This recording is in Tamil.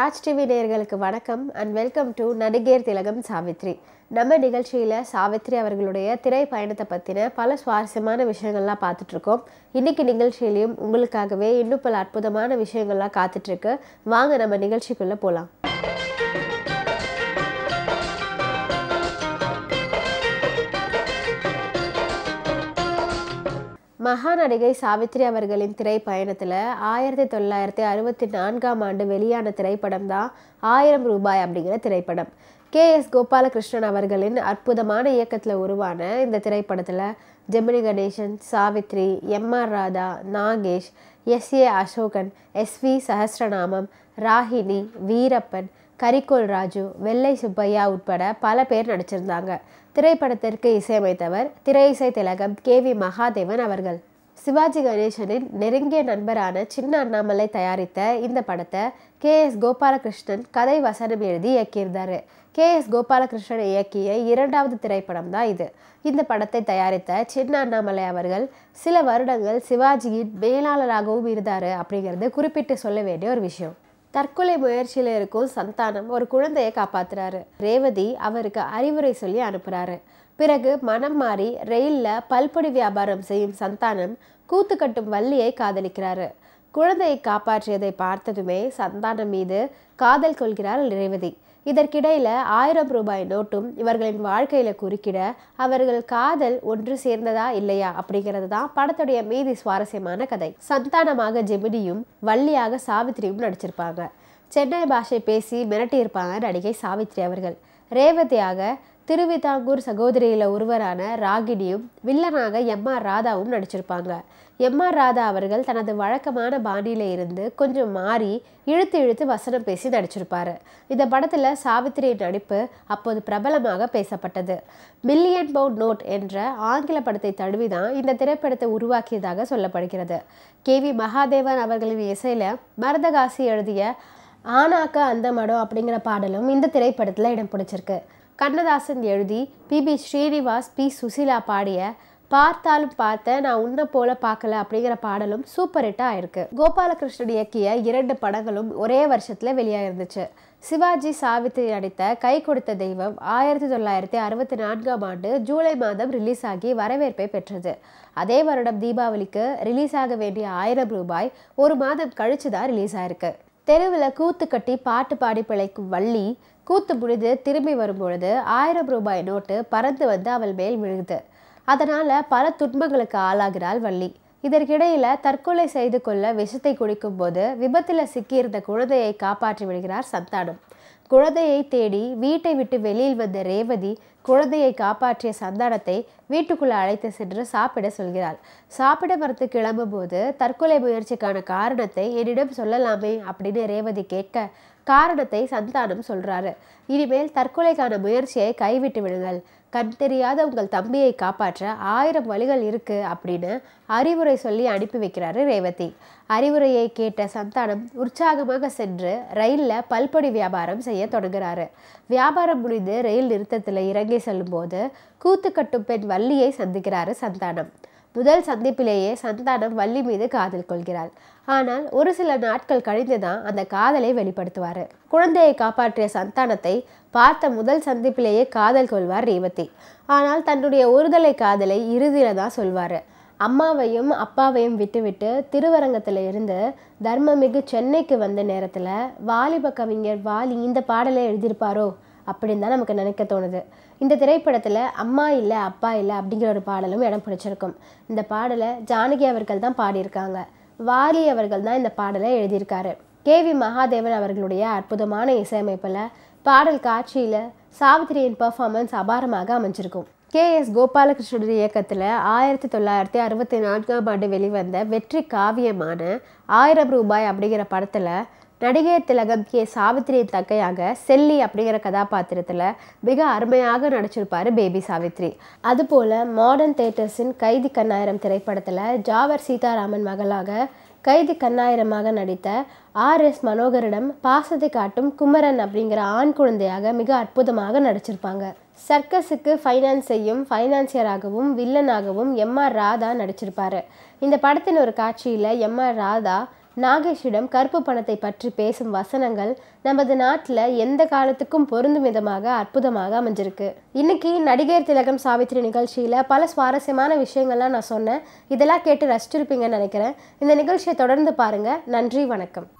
ராஜ் டிவி நேயர்களுக்கு வணக்கம் அண்ட் வெல்கம் டு நடிகேர் திலகம் சாவித்ரி நம்ம நிகழ்ச்சியில் சாவித்ரி அவர்களுடைய திரை பயணத்தை பற்றின பல சுவாரஸ்யமான விஷயங்கள்லாம் பார்த்துட்ருக்கோம் இன்றைக்கி நிகழ்ச்சியிலையும் உங்களுக்காகவே இன்னும் பல அற்புதமான விஷயங்கள்லாம் காத்துட்ருக்கு வாங்க நம்ம நிகழ்ச்சிக்குள்ளே போகலாம் மகா நடிகை சாவித்ரி அவர்களின் திரைப்பயணத்தில் ஆயிரத்தி தொள்ளாயிரத்தி அறுபத்தி நான்காம் ஆண்டு வெளியான திரைப்படம் தான் ஆயிரம் ரூபாய் அப்படிங்கிற திரைப்படம் கே எஸ் கோபாலகிருஷ்ணன் அவர்களின் அற்புதமான இயக்கத்தில் உருவான இந்த திரைப்படத்தில் Gemini Ganesan Savitri M R Radha Nagesh S A Asokan S V Sahasranamam Ragini Veerappan Karikol Raju Vellai Subbaiah உட்பட பல பேர் நடிச்சிருந்தாங்க திரைப்படத்திற்கு இசையமைத்தவர் திரை இசை திலகம் கே வி மகாதேவன் அவர்கள் சிவாஜி கணேசனின் நெருங்கிய நண்பரான சின்ன அண்ணாமலை தயாரித்த இந்த படத்தை கே எஸ் கோபாலகிருஷ்ணன் கதை வசனம் எழுதி இயக்கியிருந்தார் கே எஸ் கோபாலகிருஷ்ணன் இயக்கிய இரண்டாவது திரைப்படம் தான் இது இந்த படத்தை தயாரித்த சின்ன அண்ணாமலை அவர்கள் சில வருடங்கள் சிவாஜியின் மேலாளராகவும் இருந்தார் அப்படிங்கிறது குறிப்பிட்டு சொல்ல வேண்டிய ஒரு விஷயம் தற்கொலை முயற்சியில் இருக்கும் சந்தானம் ஒரு குழந்தையை காப்பாத்துறாரு ரேவதி அவருக்கு அறிவுரை சொல்லி அனுப்புறாரு பிறகு மனம் மாறி ரயிலில் பல்பொடி வியாபாரம் செய்யும் சந்தானம் கூத்து கட்டும் வள்ளியை காதலிக்கிறாரு குழந்தையை காப்பாற்றியதை பார்த்ததுமே சந்தானம் மீது காதல் கொள்கிறார் ரேவதி இதற்கிடையில் ஆயிரம் ரூபாய் நோட்டும் இவர்களின் வாழ்க்கையில் குறுக்கிட அவர்கள் காதல் ஒன்று சேர்ந்ததா இல்லையா அப்படிங்கிறது தான் படத்துடைய மீதி சுவாரஸ்யமான கதை சந்தானமாக ஜெமினியும் வள்ளியாக சாவித்திரியும் நடிச்சிருப்பாங்க சென்னை பாஷை பேசி மிரட்டியிருப்பாங்க நடிகை சாவித்ரி அவர்கள் ரேவதியாக திருவிதாங்கூர் சகோதரியில் ஒருவரான ராகினியும் வில்லனாக எம் ஆர் ராதாவும் நடிச்சிருப்பாங்க எம் ஆர் ராதா அவர்கள் தனது வழக்கமான பாணியில் இருந்து கொஞ்சம் மாறி இழுத்து இழுத்து வசனம் பேசி நடிச்சிருப்பாரு இந்த படத்தில் சாவித்திரியின் நடிப்பு அப்போது பிரபலமாக பேசப்பட்டது மில்லியன் பவுண்ட் நோட் என்ற ஆங்கில படத்தை தழுவிதான் இந்த திரைப்படத்தை உருவாக்கியதாக சொல்லப்படுகிறது கே வி மகாதேவன் அவர்களின் இசையில் மரதகாசி எழுதிய ஆனாக்க அந்த மடம் அப்படிங்கிற பாடலும் இந்த திரைப்படத்தில் இடம் பிடிச்சிருக்கு கண்ணதாசன் எழுதி P B Srinivas P Susheela பாடிய பார்த்தாலும் பார்த்த நான் உன்னை போல பார்க்கல அப்படிங்கிற பாடலும் சூப்பர் ஹிட்டாக ஆயிருக்கு கோபாலகிருஷ்ணன் இயக்கிய இரண்டு படங்களும் ஒரே வருஷத்தில் வெளியாயிருந்துச்சு சிவாஜி சாவித்ரி நடித்த கை கொடுத்த தெய்வம் ஆயிரத்தி தொள்ளாயிரத்தி அறுபத்தி நான்காம் ஆண்டு ஜூலை மாதம் ரிலீஸ் ஆகி வரவேற்பை பெற்றது அதே வருடம் தீபாவளிக்கு ரிலீஸ் ஆக வேண்டிய ஆயிரம் ரூபாய் ஒரு மாதம் கழிச்சு தான் ரிலீஸ் ஆயிருக்கு தெருவில் கூத்து கட்டி பாட்டு பாடி பிழைக்கும் வள்ளி கூத்து முடிந்து திரும்பி வரும்பொழுது ஆயிரம் ரூபாய் நோட்டு பறந்து வந்து அவள் மேல் விழுகுது அதனால் பல துன்பங்களுக்கு ஆளாகிறாள் வள்ளி இதற்கிடையில் தற்கொலை செய்து கொள்ள விஷத்தை குடிக்கும் போது விபத்தில் சிக்கியிருந்த குழந்தையை காப்பாற்றி விடுகிறார் சந்தானம் குழந்தையை தேடி வீட்டை விட்டு வெளியில் வந்த ரேவதி குழந்தையை காப்பாற்றிய சந்தானத்தை வீட்டுக்குள்ளே அழைத்து சென்று சாப்பிட சொல்கிறாள் சாப்பிட மறுத்து போது தற்கொலை முயற்சிக்கான காரணத்தை என்னிடம் சொல்லலாமே அப்படின்னு ரேவதி கேட்க காரணத்தை சந்தானம் சொல்கிறாரு இனிமேல் தற்கொலைக்கான முயற்சியை கைவிட்டு விடுங்கள் கண் தெரியாத உங்கள் தம்பியை காப்பாற்ற ஆயிரம் வழிகள் இருக்குது அப்படின்னு அறிவுரை சொல்லி அனுப்பி வைக்கிறாரு ரேவதி அறிவுரையை கேட்ட சந்தானம் உற்சாகமாக சென்று ரயிலில் பல்பொடி வியாபாரம் செய்ய தொடங்குகிறாரு வியாபாரம் முடிந்து ரயில் நிறுத்தத்தில் இறங்கி செல்லும்போது கட்டும் பெண் வள்ளியை சந்திக்கிறாரு சந்தானம் முதல் சந்திப்பிலேயே சந்தானம் வள்ளி மீது காதல் கொள்கிறாள் ஆனால் ஒரு சில நாட்கள் கழிந்துதான் அந்த காதலை வெளிப்படுத்துவார் குழந்தையை காப்பாற்றிய சந்தானத்தை பார்த்த முதல் சந்திப்பிலேயே காதல் கொள்வார் ரேவதி ஆனால் தன்னுடைய ஒருதலை காதலை இறுதியில தான் சொல்வார் அம்மாவையும் அப்பாவையும் விட்டுவிட்டு திருவரங்கத்தில் இருந்து தர்மமிகு சென்னைக்கு வந்த நேரத்தில் வாலிப கவிஞர் வாலி இந்த பாடலை எழுதியிருப்பாரோ அப்படின்னு தான் நமக்கு நினைக்க தோணுது இந்த திரைப்படத்தில் அம்மா இல்லை அப்பா இல்லை அப்படிங்கிற ஒரு பாடலும் இடம் பிடிச்சிருக்கும் இந்த பாடலை ஜானகி அவர்கள் தான் பாடியிருக்காங்க வாரி அவர்கள் தான் இந்த பாடலை எழுதியிருக்காரு கே வி மகாதேவன் அவர்களுடைய அற்புதமான இசையமைப்பில் பாடல் காட்சியில் சாவித்திரியின் பர்ஃபார்மன்ஸ் அபாரமாக அமைஞ்சிருக்கும் கே எஸ் கோபாலகிருஷ்ணன் இயக்கத்தில் ஆயிரத்தி தொள்ளாயிரத்தி அறுபத்தி நான்காம் ஆண்டு வெளிவந்த வெற்றி காவியமான ஆயிரம் ரூபாய் அப்படிங்கிற படத்தில் நடிகர் திலகம் கே சாவித்ரி தக்கையாக செல்லி அப்படிங்கிற கதாபாத்திரத்தில் மிக அருமையாக நடிச்சிருப்பார் பேபி சாவித்ரி அதுபோல் மாடர்ன் தேட்டர்ஸின் கைதி கண்ணாயிரம் திரைப்படத்தில் ஜாவர் சீதாராமன் மகளாக கைதி கண்ணாயிரமாக நடித்த ஆர் எஸ் மனோகரிடம் பாசத்தை காட்டும் குமரன் அப்படிங்கிற ஆண் குழந்தையாக மிக அற்புதமாக நடிச்சிருப்பாங்க சர்க்கஸுக்கு ஃபைனான்ஸ் செய்யும் ஃபைனான்சியராகவும் வில்லனாகவும் எம் ஆர் ராதா நடிச்சிருப்பாரு இந்த படத்தின் ஒரு காட்சியில் எம் ஆர் ராதா நாகேஷிடம் கருப்பு பணத்தை பற்றி பேசும் வசனங்கள் நமது நாட்டில் எந்த காலத்துக்கும் பொருந்தும் விதமாக அற்புதமாக அமைஞ்சிருக்கு இன்னைக்கு நடிகர் திலகம் சாவித்திரி நிகழ்ச்சியில் பல சுவாரஸ்யமான விஷயங்கள்லாம் நான் சொன்னேன் இதெல்லாம் கேட்டு ரசிச்சிருப்பீங்கன்னு நினைக்கிறேன் இந்த நிகழ்ச்சியை தொடர்ந்து பாருங்கள் நன்றி வணக்கம்